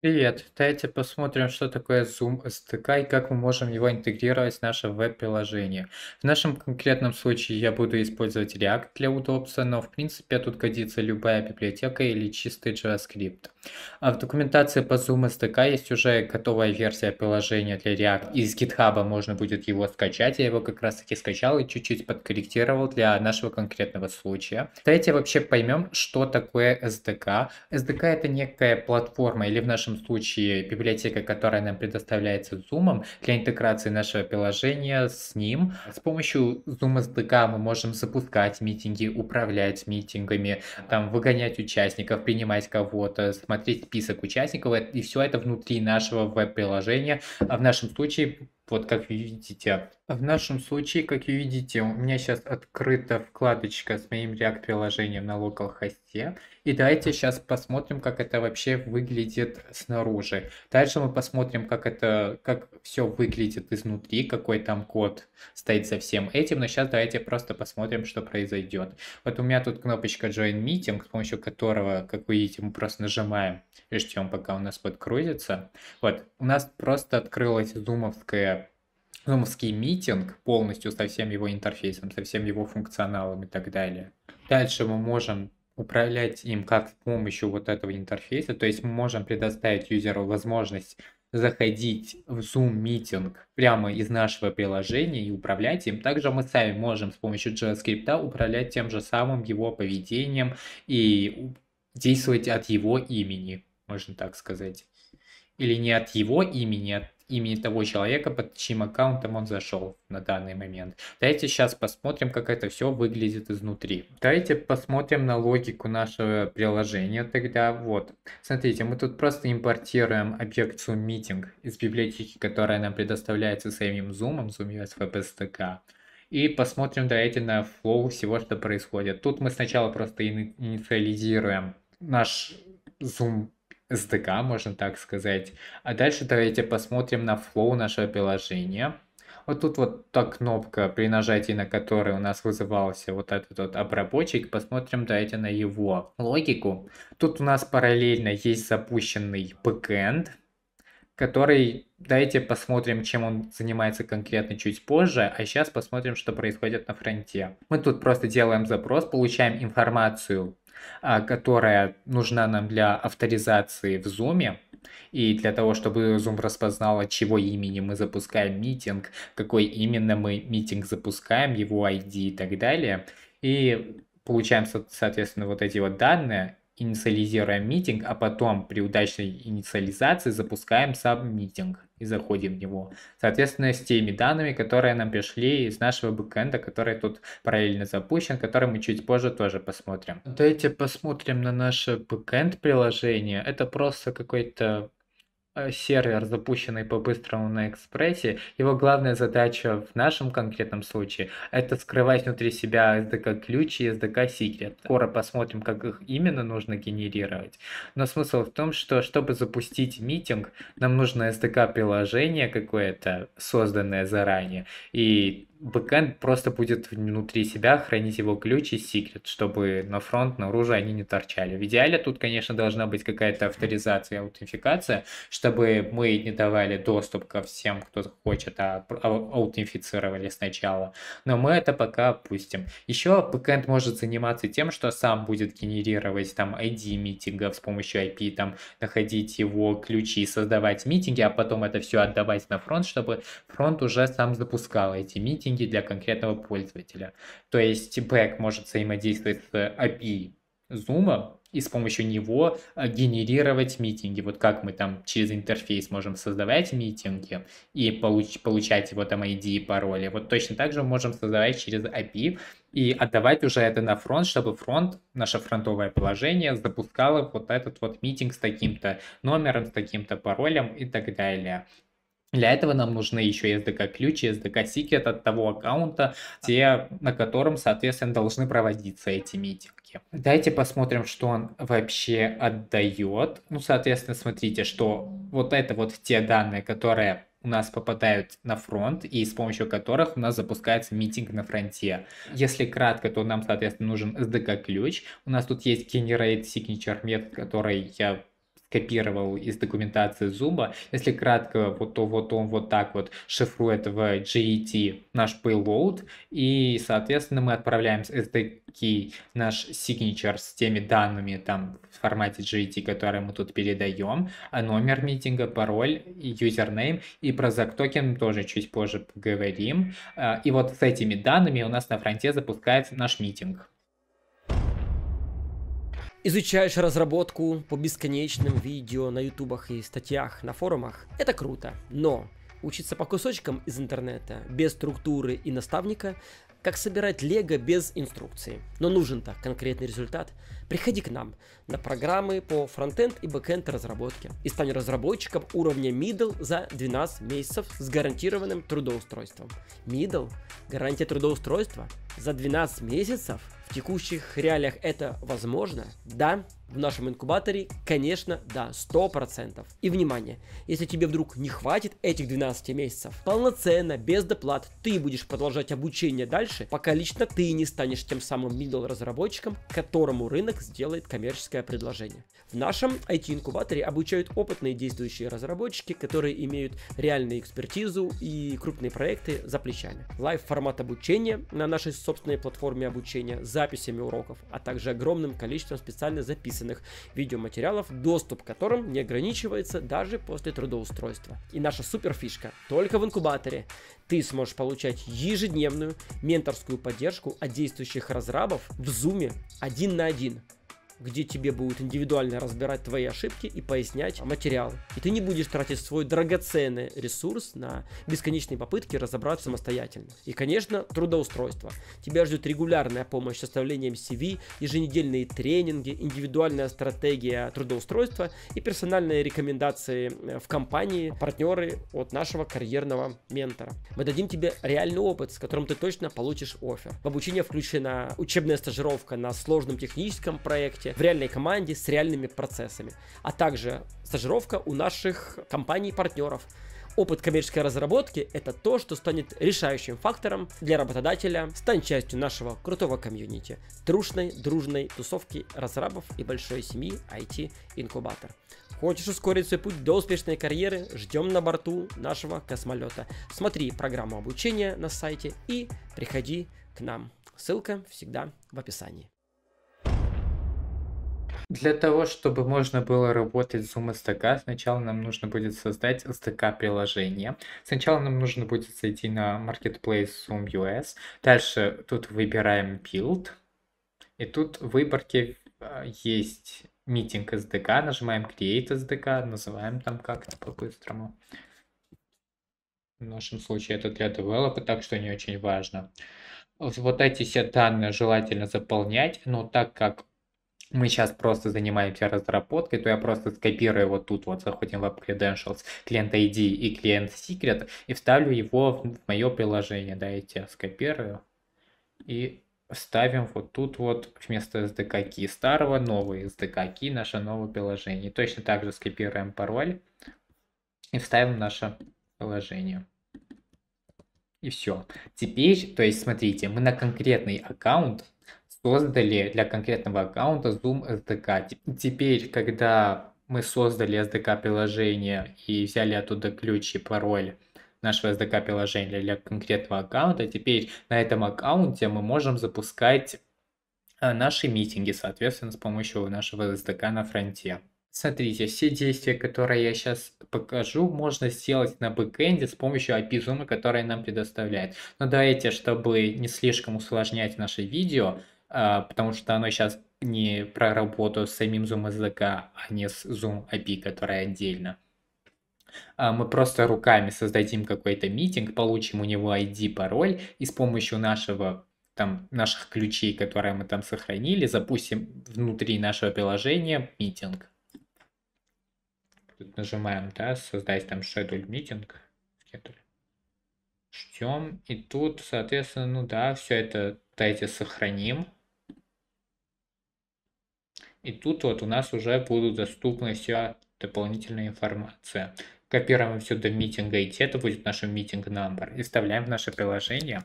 Привет, давайте посмотрим, что такое Zoom SDK и как мы можем его интегрировать в наше веб-приложение. В нашем конкретном случае я буду использовать React для удобства, но в принципе тут годится любая библиотека или чистый JavaScript. А в документации по Zoom SDK есть уже готовая версия приложения для React. Из GitHub можно будет его скачать, я его как раз таки скачал и чуть-чуть подкорректировал для нашего конкретного случая. Давайте вообще поймем, что такое SDK. SDK это некая платформа или в нашем нашем случае библиотека, которая нам предоставляется Zoom для интеграции нашего приложения с ним. С помощью Zoom SDK мы можем запускать митинги, управлять митингами, там выгонять участников, принимать кого-то, смотреть список участников, и все это внутри нашего веб-приложения. А в нашем случае вот как видите, в нашем случае, как видите, у меня сейчас открыта вкладочка с моим React приложением на local И давайте сейчас посмотрим, как это вообще выглядит снаружи. Дальше мы посмотрим, как это, как все выглядит изнутри, какой там код стоит за всем этим. Но сейчас давайте просто посмотрим, что произойдет. Вот у меня тут кнопочка Join Meeting, с помощью которого, как вы видите, мы просто нажимаем и ждем, пока у нас подкрутится. Вот, у нас просто открылась зумовская зумовский митинг полностью со всем его интерфейсом, со всем его функционалом и так далее. Дальше мы можем управлять им как с помощью вот этого интерфейса, то есть мы можем предоставить юзеру возможность заходить в Zoom митинг прямо из нашего приложения и управлять им. Также мы сами можем с помощью JavaScript управлять тем же самым его поведением и действовать от его имени, можно так сказать. Или не от его имени, а имени того человека, под чьим аккаунтом он зашел на данный момент. Давайте сейчас посмотрим, как это все выглядит изнутри. Давайте посмотрим на логику нашего приложения тогда. Вот, смотрите, мы тут просто импортируем объект Zoom Meeting из библиотеки, которая нам предоставляется самим Zoom, Zoom US WebSTK и посмотрим давайте на флоу всего, что происходит. Тут мы сначала просто инициализируем наш Zoom SDK, можно так сказать. А дальше давайте посмотрим на флоу нашего приложения. Вот тут вот та кнопка, при нажатии на которой у нас вызывался вот этот вот обработчик. Посмотрим давайте на его логику. Тут у нас параллельно есть запущенный бэкэнд, который, давайте посмотрим, чем он занимается конкретно чуть позже, а сейчас посмотрим, что происходит на фронте. Мы тут просто делаем запрос, получаем информацию а, которая нужна нам для авторизации в Zoom. И для того, чтобы Zoom распознал, от чего имени мы запускаем митинг, какой именно мы митинг запускаем, его ID и так далее. И получаем, соответственно, вот эти вот данные, инициализируем митинг, а потом при удачной инициализации запускаем сам митинг и заходим в него. Соответственно, с теми данными, которые нам пришли из нашего бэкэнда, который тут параллельно запущен, который мы чуть позже тоже посмотрим. Давайте посмотрим на наше бэкэнд приложение. Это просто какой-то Э, сервер, запущенный по-быстрому на экспрессе, его главная задача в нашем конкретном случае – это скрывать внутри себя SDK-ключ и SDK-секрет. Скоро посмотрим, как их именно нужно генерировать. Но смысл в том, что чтобы запустить митинг, нам нужно SDK-приложение какое-то, созданное заранее, и бэкэнд просто будет внутри себя хранить его ключ и секрет, чтобы на фронт, наружу они не торчали. В идеале тут, конечно, должна быть какая-то авторизация, аутентификация, чтобы мы не давали доступ ко всем, кто хочет, а, а аутентифицировали сначала. Но мы это пока опустим. Еще бэкэнд может заниматься тем, что сам будет генерировать там ID митингов с помощью IP, там находить его ключи, создавать митинги, а потом это все отдавать на фронт, чтобы фронт уже сам запускал эти митинги, маркетинге для конкретного пользователя. То есть бэк может взаимодействовать с API Zoom, и с помощью него э, генерировать митинги. Вот как мы там через интерфейс можем создавать митинги и получ получать его там ID и пароли. Вот точно так же мы можем создавать через API и отдавать уже это на фронт, чтобы фронт, наше фронтовое положение запускало вот этот вот митинг с таким-то номером, с таким-то паролем и так далее. Для этого нам нужны еще SDK-ключ и SDK-секрет от того аккаунта, те, на котором, соответственно, должны проводиться эти митинги. Давайте посмотрим, что он вообще отдает. Ну, соответственно, смотрите, что вот это вот те данные, которые у нас попадают на фронт и с помощью которых у нас запускается митинг на фронте. Если кратко, то нам, соответственно, нужен SDK-ключ. У нас тут есть Generate Signature метод, который я скопировал из документации Zoom. Если кратко, вот, то вот он вот так вот шифрует в GET наш payload, и, соответственно, мы отправляем с SDK наш signature с теми данными там в формате GET, которые мы тут передаем, а номер митинга, пароль, юзернейм, и про ZAC токен тоже чуть позже поговорим. А, и вот с этими данными у нас на фронте запускается наш митинг изучаешь разработку по бесконечным видео на ютубах и статьях, на форумах, это круто. Но учиться по кусочкам из интернета, без структуры и наставника, как собирать лего без инструкции. Но нужен-то конкретный результат – Приходи к нам на программы по фронтенд и бэкенд разработке и стань разработчиком уровня middle за 12 месяцев с гарантированным трудоустройством. Middle – гарантия трудоустройства за 12 месяцев? В текущих реалиях это возможно? Да, в нашем инкубаторе, конечно, да, 100%. И внимание, если тебе вдруг не хватит этих 12 месяцев, полноценно, без доплат, ты будешь продолжать обучение дальше, пока лично ты не станешь тем самым middle разработчиком, которому рынок Яндекс делает коммерческое предложение. В нашем IT-инкубаторе обучают опытные действующие разработчики, которые имеют реальную экспертизу и крупные проекты за плечами. Лайв-формат обучения на нашей собственной платформе обучения, записями уроков, а также огромным количеством специально записанных видеоматериалов, доступ к которым не ограничивается даже после трудоустройства. И наша суперфишка только в инкубаторе. Ты сможешь получать ежедневную менторскую поддержку от действующих разрабов в Zoom один на один где тебе будут индивидуально разбирать твои ошибки и пояснять материал. И ты не будешь тратить свой драгоценный ресурс на бесконечные попытки разобраться самостоятельно. И, конечно, трудоустройство. Тебя ждет регулярная помощь с составлением CV, еженедельные тренинги, индивидуальная стратегия трудоустройства и персональные рекомендации э, в компании, партнеры от нашего карьерного ментора. Мы дадим тебе реальный опыт, с которым ты точно получишь офер. В обучение включена учебная стажировка на сложном техническом проекте, разработке в реальной команде с реальными процессами, а также стажировка у наших компаний-партнеров. Опыт коммерческой разработки – это то, что станет решающим фактором для работодателя, стань частью нашего крутого комьюнити, трушной, дружной тусовки разрабов и большой семьи IT-инкубатор. Хочешь ускорить свой путь до успешной карьеры? Ждем на борту нашего космолета. Смотри программу обучения на сайте и приходи к нам. Ссылка всегда в описании. Для того, чтобы можно было работать с Zoom SDK, сначала нам нужно будет создать SDK-приложение. Сначала нам нужно будет зайти на Marketplace Zoom US. Дальше тут выбираем Build. И тут в выборке а, есть митинг SDK. Нажимаем Create SDK, называем там как-то по-быстрому. В нашем случае это для девелопа, так что не очень важно. Вот эти все данные желательно заполнять, но так как мы сейчас просто занимаемся разработкой, то я просто скопирую вот тут вот, заходим в App Credentials, клиент ID и клиент Secret и вставлю его в мое приложение. да, Дайте скопирую и ставим вот тут вот вместо SDK key старого новый SDK key, наше новое приложение. точно так же скопируем пароль и вставим наше приложение. И все. Теперь, то есть смотрите, мы на конкретный аккаунт создали для конкретного аккаунта Zoom SDK. Теперь, когда мы создали SDK приложение и взяли оттуда ключ и пароль нашего SDK приложения для конкретного аккаунта, теперь на этом аккаунте мы можем запускать э, наши митинги, соответственно, с помощью нашего SDK на фронте. Смотрите, все действия, которые я сейчас покажу, можно сделать на бэкэнде с помощью API Zoom, которая нам предоставляет. Но давайте, чтобы не слишком усложнять наше видео, а, потому что оно сейчас не про работу с самим Zoom SDK, а не с Zoom API, которая отдельно. А, мы просто руками создадим какой-то митинг, получим у него ID, пароль, и с помощью нашего там, наших ключей, которые мы там сохранили, запустим внутри нашего приложения митинг. Тут нажимаем, да, создать там schedule митинг. Ждем, и тут, соответственно, ну да, все это дайте сохраним. И тут вот у нас уже будут доступны вся дополнительная информация. Копируем все до митинга IT, это будет наш митинг number. И вставляем в наше приложение.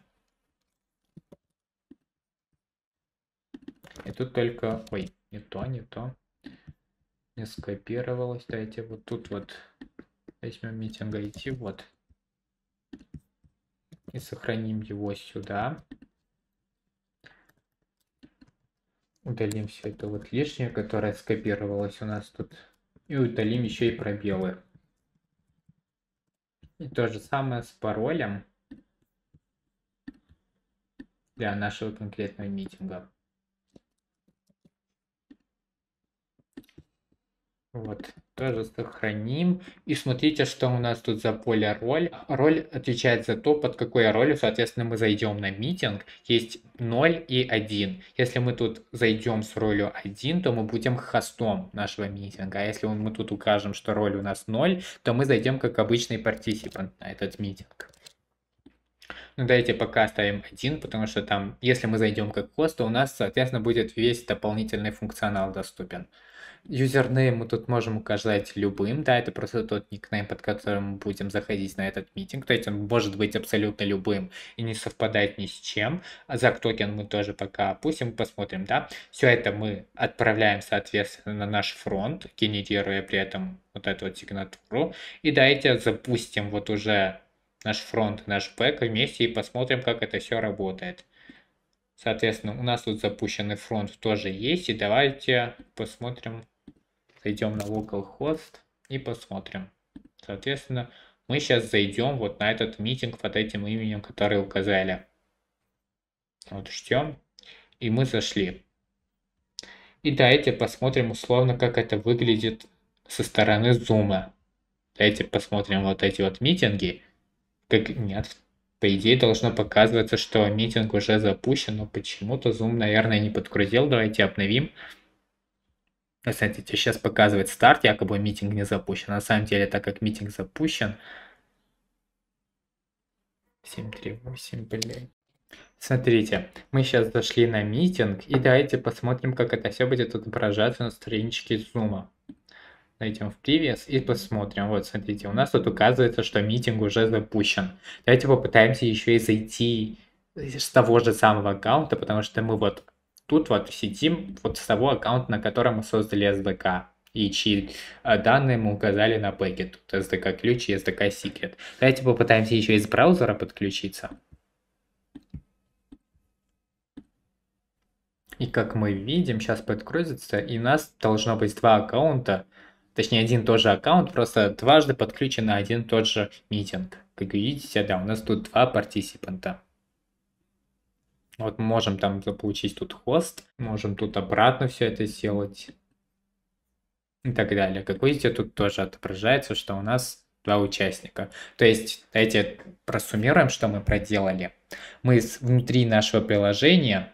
И тут только... Ой, не то, не то. Не скопировалось. Давайте вот тут вот возьмем митинг IT, вот. И сохраним его сюда. Удалим все это вот лишнее, которое скопировалось у нас тут. И удалим еще и пробелы. И то же самое с паролем для нашего конкретного митинга. Вот тоже сохраним. И смотрите, что у нас тут за поле роль. Роль отвечает за то, под какой ролью, соответственно, мы зайдем на митинг. Есть 0 и 1. Если мы тут зайдем с ролью 1, то мы будем хостом нашего митинга. А если мы тут укажем, что роль у нас 0, то мы зайдем как обычный participant на этот митинг. Ну, давайте пока оставим один, потому что там, если мы зайдем как хост, то у нас, соответственно, будет весь дополнительный функционал доступен. Юзернейм мы тут можем указать любым, да, это просто тот никнейм, под которым мы будем заходить на этот митинг, то есть он может быть абсолютно любым и не совпадать ни с чем. А зак токен мы тоже пока опустим, посмотрим, да. Все это мы отправляем, соответственно, на наш фронт, генерируя при этом вот эту вот сигнатуру. И давайте запустим вот уже наш фронт, наш бэк вместе и посмотрим, как это все работает. Соответственно, у нас тут запущенный фронт тоже есть. И давайте посмотрим, Зайдем на Google и посмотрим. Соответственно, мы сейчас зайдем вот на этот митинг под этим именем, который указали. Вот ждем. И мы зашли. И давайте посмотрим условно, как это выглядит со стороны зума. Давайте посмотрим вот эти вот митинги. Как нет, по идее должно показываться, что митинг уже запущен, но почему-то зум, наверное, не подгрузил. Давайте обновим. Кстати, тебе сейчас показывает старт, якобы митинг не запущен. На самом деле, так как митинг запущен... 738, блин. Смотрите, мы сейчас зашли на митинг, и давайте посмотрим, как это все будет отображаться на страничке Zoom. Зайдем в привес и посмотрим. Вот, смотрите, у нас тут указывается, что митинг уже запущен. Давайте попытаемся еще и зайти с того же самого аккаунта, потому что мы вот тут вот сидим вот с того аккаунта, на котором мы создали SDK и чьи э, данные мы указали на бэке. Тут SDK ключ и SDK secret. Давайте попытаемся еще из браузера подключиться. И как мы видим, сейчас подгрузится, и у нас должно быть два аккаунта, точнее один тот же аккаунт, просто дважды подключен один тот же митинг. Как видите, да, у нас тут два партисипанта. Вот мы можем там заполучить тут хост, можем тут обратно все это сделать и так далее. Как видите, тут тоже отображается, что у нас два участника. То есть, давайте просуммируем, что мы проделали. Мы внутри нашего приложения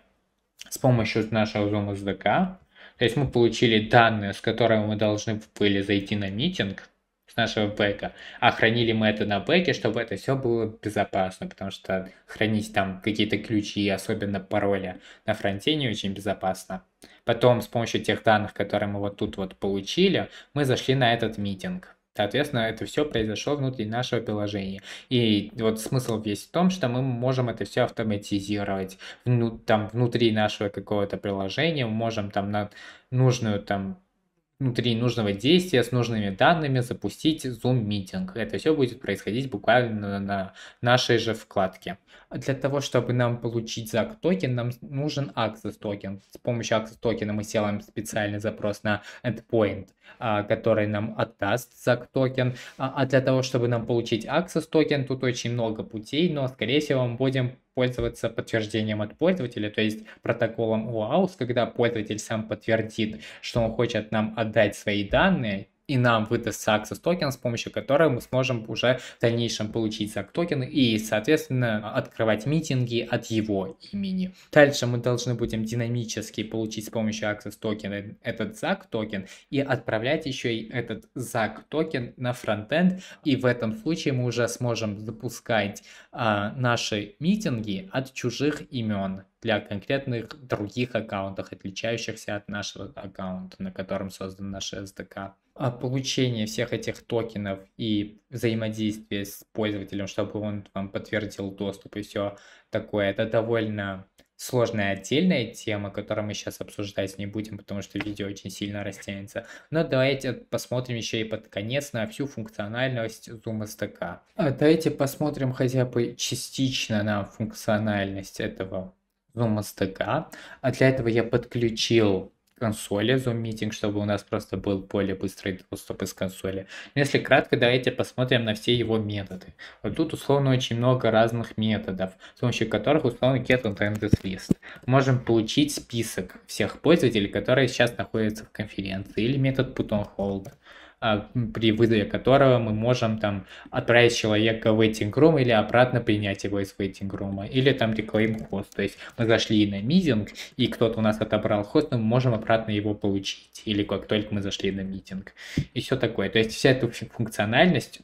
с помощью нашего Zoom SDK, то есть мы получили данные, с которыми мы должны были зайти на митинг, нашего бэка, а хранили мы это на бэке, чтобы это все было безопасно, потому что хранить там какие-то ключи, особенно пароли на фронте не очень безопасно. Потом с помощью тех данных, которые мы вот тут вот получили, мы зашли на этот митинг. Соответственно, это все произошло внутри нашего приложения. И вот смысл весь в том, что мы можем это все автоматизировать. Вну, там, внутри нашего какого-то приложения мы можем там на нужную там внутри нужного действия с нужными данными запустить Zoom-митинг. Это все будет происходить буквально на нашей же вкладке. Для того, чтобы нам получить ZAC токен, нам нужен Access токен. С помощью Access токена мы сделаем специальный запрос на endpoint, а, который нам отдаст ZAC токен. А, а для того, чтобы нам получить Access токен, тут очень много путей, но, скорее всего, мы будем пользоваться подтверждением от пользователя, то есть протоколом OAuth, когда пользователь сам подтвердит, что он хочет нам отдать свои данные, и нам выдаст Access токен, с помощью которого мы сможем уже в дальнейшем получить ZAC токен и, соответственно, открывать митинги от его имени. Дальше мы должны будем динамически получить с помощью Access токена этот ZAC токен и отправлять еще и этот ZAC токен на фронтенд. И в этом случае мы уже сможем запускать а, наши митинги от чужих имен для конкретных других аккаунтов, отличающихся от нашего аккаунта, на котором создан наш SDK получение всех этих токенов и взаимодействие с пользователем, чтобы он вам подтвердил доступ и все такое, это довольно сложная отдельная тема, которую мы сейчас обсуждать не будем, потому что видео очень сильно растянется. Но давайте посмотрим еще и под конец на всю функциональность Zoom SDK. А давайте посмотрим хотя бы частично на функциональность этого Zoom SDK. А для этого я подключил консоли Zoom Meeting, чтобы у нас просто был более быстрый доступ из консоли. Если кратко, давайте посмотрим на все его методы. Вот тут условно очень много разных методов, с помощью которых условно get attendance list. Можем получить список всех пользователей, которые сейчас находятся в конференции, или метод put on hold. А, при вызове которого мы можем там отправить человека в waiting room или обратно принять его из waiting room, или там reclaim хост. То есть мы зашли на митинг, и кто-то у нас отобрал хост, но мы можем обратно его получить, или как только мы зашли на митинг. И все такое. То есть вся эта функциональность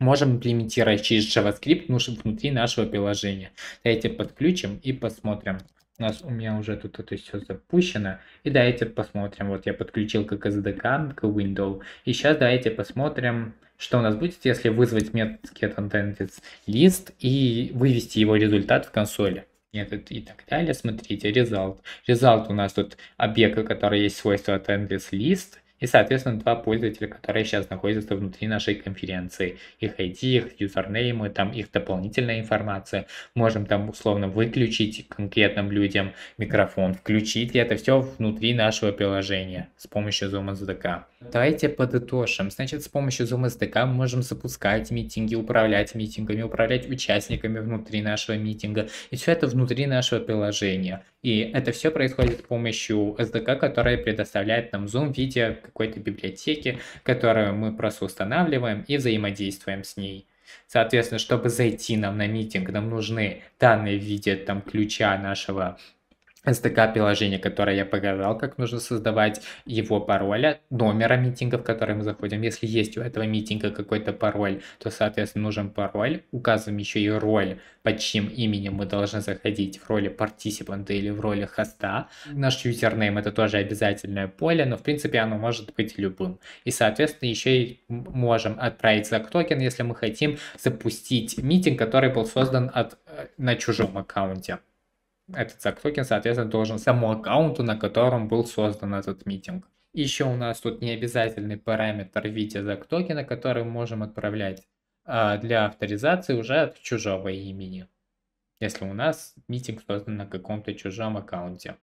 можем имплементировать через JavaScript ну, внутри нашего приложения. Давайте подключим и посмотрим. У нас у меня уже тут это все запущено. И давайте посмотрим. Вот я подключил как SDK к Windows. И сейчас давайте посмотрим, что у нас будет, если вызвать метод getIntentedList и вывести его результат в консоли метод и так далее. Смотрите, result. Result у нас тут объект, который есть свойство attendance и, соответственно, два пользователя, которые сейчас находятся внутри нашей конференции. Их ID, их юзернеймы, там их дополнительная информация. Можем там условно выключить конкретным людям микрофон, включить. И это все внутри нашего приложения с помощью Zoom SDK. Давайте подытожим. Значит, с помощью Zoom SDK мы можем запускать митинги, управлять митингами, управлять участниками внутри нашего митинга. И все это внутри нашего приложения. И это все происходит с помощью SDK, которая предоставляет нам Zoom в виде какой-то библиотеки, которую мы просто устанавливаем и взаимодействуем с ней. Соответственно, чтобы зайти нам на митинг, нам нужны данные в виде там, ключа нашего SDK-приложение, которое я показал, как нужно создавать его пароля, номера митингов, в которые мы заходим. Если есть у этого митинга какой-то пароль, то, соответственно, нужен пароль. Указываем еще и роль, под чьим именем мы должны заходить в роли participant или в роли хоста. Наш юзернейм — это тоже обязательное поле, но, в принципе, оно может быть любым. И, соответственно, еще и можем отправить за токен, если мы хотим запустить митинг, который был создан от, э, на чужом аккаунте. Этот сабтокен, соответственно, должен тому аккаунту, на котором был создан этот митинг. Еще у нас тут необязательный параметр в виде зак-токена, который мы можем отправлять а, для авторизации уже от чужого имени, если у нас митинг создан на каком-то чужом аккаунте.